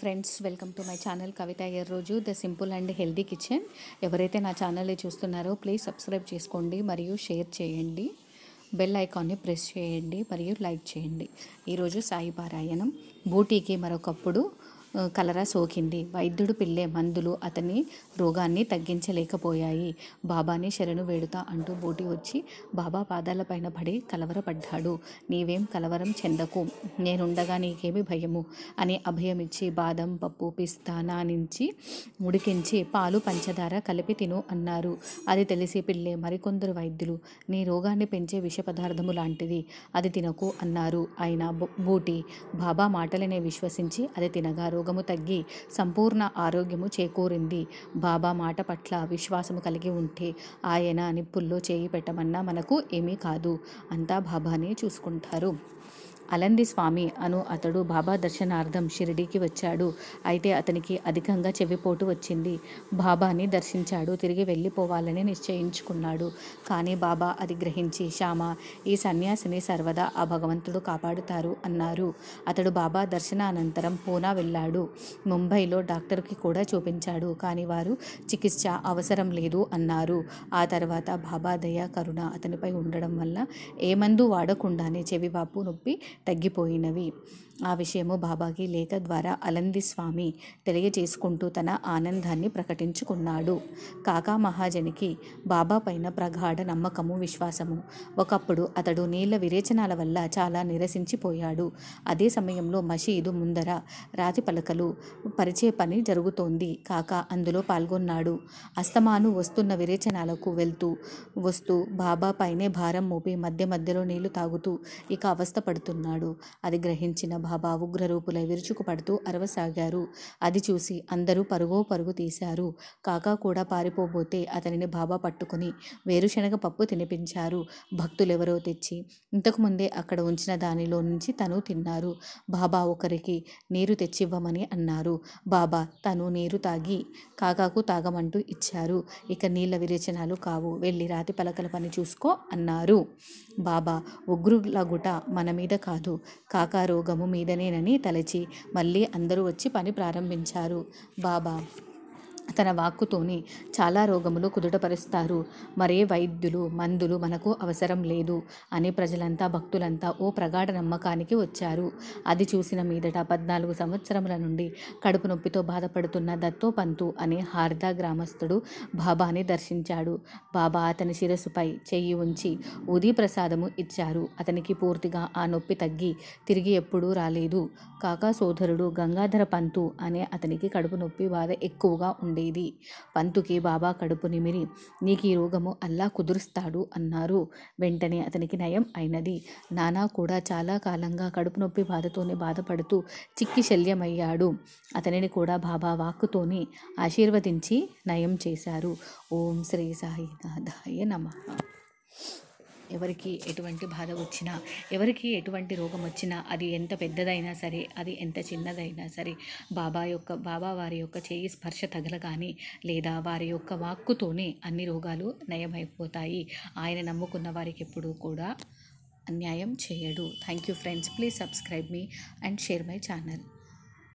friends welcome to my channel Kavitha ఏ రోజు the simple and healthy kitchen ఎవరైతే నా ఛానల్ని చూస్తున్నారో ప్లీజ్ సబ్స్క్రైబ్ చేసుకోండి మరియు షేర్ చేయండి బెల్ ఐకాన్ని ప్రెస్ చేయండి మరియు లైక్ చేయండి ఈరోజు సాయి పారాయణం బూటీకి మరొకప్పుడు కలరా సోకింది వైద్యుడు పిల్లే మందులు అతని రోగాన్ని తగ్గించలేకపోయాయి బాబాని శరణు వేడుతా అంటూ బోటి వచ్చి బాబా పాదాలపైన పడి కలవరపడ్డాడు నీవేం కలవరం చెందకు నేనుండగా నీకేమి భయము అని అభయమిచ్చి బాదం పప్పు పిస్తా నానించి ఉడికించి పాలు పంచదార కలిపి తిను అన్నారు అది తెలిసి పిల్లే మరికొందరు వైద్యులు నీ రోగాన్ని పెంచే విష పదార్థము లాంటిది అది తినకు అన్నారు ఆయన బూటి బాబా మాటలనే విశ్వసించి అది తినగారు రోగము తగ్గి సంపూర్ణ ఆరోగ్యము చేకూరింది బాబా మాట పట్ల విశ్వాసము కలిగి ఉంటే ఆయన నిప్పుల్లో చేయి పెట్టమన్నా మనకు ఏమీ కాదు అంతా బాబానే చూసుకుంటారు అలంది స్వామి అను అతడు బాబా దర్శనార్థం షిరిడీకి వచ్చాడు అయితే అతనికి అధికంగా చెవిపోటు వచ్చింది బాబాని దర్శించాడు తిరిగి వెళ్ళిపోవాలని నిశ్చయించుకున్నాడు కానీ బాబా అది గ్రహించి శ్యామ ఈ సన్యాసిని సర్వదా ఆ భగవంతుడు కాపాడుతారు అన్నారు అతడు బాబా దర్శన అనంతరం పూనా వెళ్ళాడు ముంబైలో డాక్టర్కి కూడా చూపించాడు కానీ వారు చికిత్స అవసరం లేదు అన్నారు ఆ తర్వాత బాబా దయా కరుణ అతనిపై ఉండడం వల్ల ఏ మందు వాడకుండానే చెవిబాపు నొప్పి తగ్గిపోయినవి ఆ విషయము బాబాకి లేఖ ద్వారా అలంది స్వామి తెలియజేసుకుంటూ తన ఆనందాన్ని ప్రకటించుకున్నాడు కాకా మహాజనికి బాబా పైన ప్రగాఢ నమ్మకము విశ్వాసము ఒకప్పుడు అతడు నీళ్ల విరేచనాల వల్ల చాలా నిరసించిపోయాడు అదే సమయంలో మషీదు ముందర రాతి పలకలు పరిచే పని జరుగుతోంది కాకా అందులో పాల్గొన్నాడు అస్తమాను వస్తున్న విరేచనాలకు వెళ్తూ వస్తూ బాబా పైనే భారం మోపి మధ్య మధ్యలో నీళ్లు తాగుతూ ఇక అవస్థ చూస్తున్నాడు అది గ్రహించిన బాబా ఉగ్రరూపులై విరుచుకుపడుతూ అరవసాగారు అది చూసి అందరూ పరుగో పరుగు తీశారు కాకా కూడా పారిపోబోతే అతనిని బాబా పట్టుకుని వేరుశనగ పప్పు తినిపించారు భక్తులెవరో తెచ్చి ఇంతకుముందే అక్కడ ఉంచిన దానిలో నుంచి తను తిన్నారు బాబా ఒకరికి నీరు తెచ్చివ్వమని అన్నారు బాబా తను నీరు తాగి కాకాకు తాగమంటూ ఇచ్చారు ఇక నీళ్ళ విరేచనాలు కావు వెళ్ళి రాతి పలకల పని చూసుకో అన్నారు బాబా ఉగ్రుల గుట మన మీద కాదు కాకా రోగము మీదనేనని తలచి మళ్ళీ అందరూ వచ్చి పని ప్రారంభించారు బాబా తన వాక్కుతోనే చాలా రోగములు కుదుటపరుస్తారు మరే వైద్యులు మందులు మనకు అవసరం లేదు అని ప్రజలంతా భక్తులంతా ఓ ప్రగాఢ నమ్మకానికి వచ్చారు అది చూసిన మీదట పద్నాలుగు సంవత్సరముల నుండి కడుపు నొప్పితో బాధపడుతున్న దత్తోపంతు అనే హార్దా గ్రామస్థుడు బాబాని దర్శించాడు బాబా అతని శిరస్సుపై చెయ్యి ఉంచి ఉది ప్రసాదము ఇచ్చారు అతనికి పూర్తిగా ఆ నొప్పి తగ్గి తిరిగి ఎప్పుడూ రాలేదు కాకా సోదరుడు గంగాధర పంతు అనే అతనికి కడుపు నొప్పి బాధ ఎక్కువగా ఉండేది ఉండేది పంతుకే బాబా కడుపు నిమిరి నీకు ఈ రోగము అల్లా కుదురుస్తాడు అన్నారు వెంటనే అతనికి నయం అయినది నానా కూడా చాలా కాలంగా కడుపు నొప్పి బాధతోనే బాధపడుతూ చిక్కి శల్యమయ్యాడు అతనిని కూడా బాబా వాక్కుతోనే ఆశీర్వదించి నయం చేశారు ఓం శ్రీ నాదాయ నమ ఎవరికి ఎటువంటి బాధ వచ్చినా ఎవరికి ఎటువంటి రోగం వచ్చినా అది ఎంత పెద్దదైనా సరే అది ఎంత చిన్నదైనా సరే బాబా యొక్క బాబా వారి యొక్క చేయి స్పర్శ తగలగాని లేదా వారి యొక్క వాక్కుతోనే అన్ని రోగాలు నయమైపోతాయి ఆయన నమ్ముకున్న వారికి ఎప్పుడూ కూడా అన్యాయం చేయడు thank you friends please subscribe మీ అండ్ షేర్ మై ఛానల్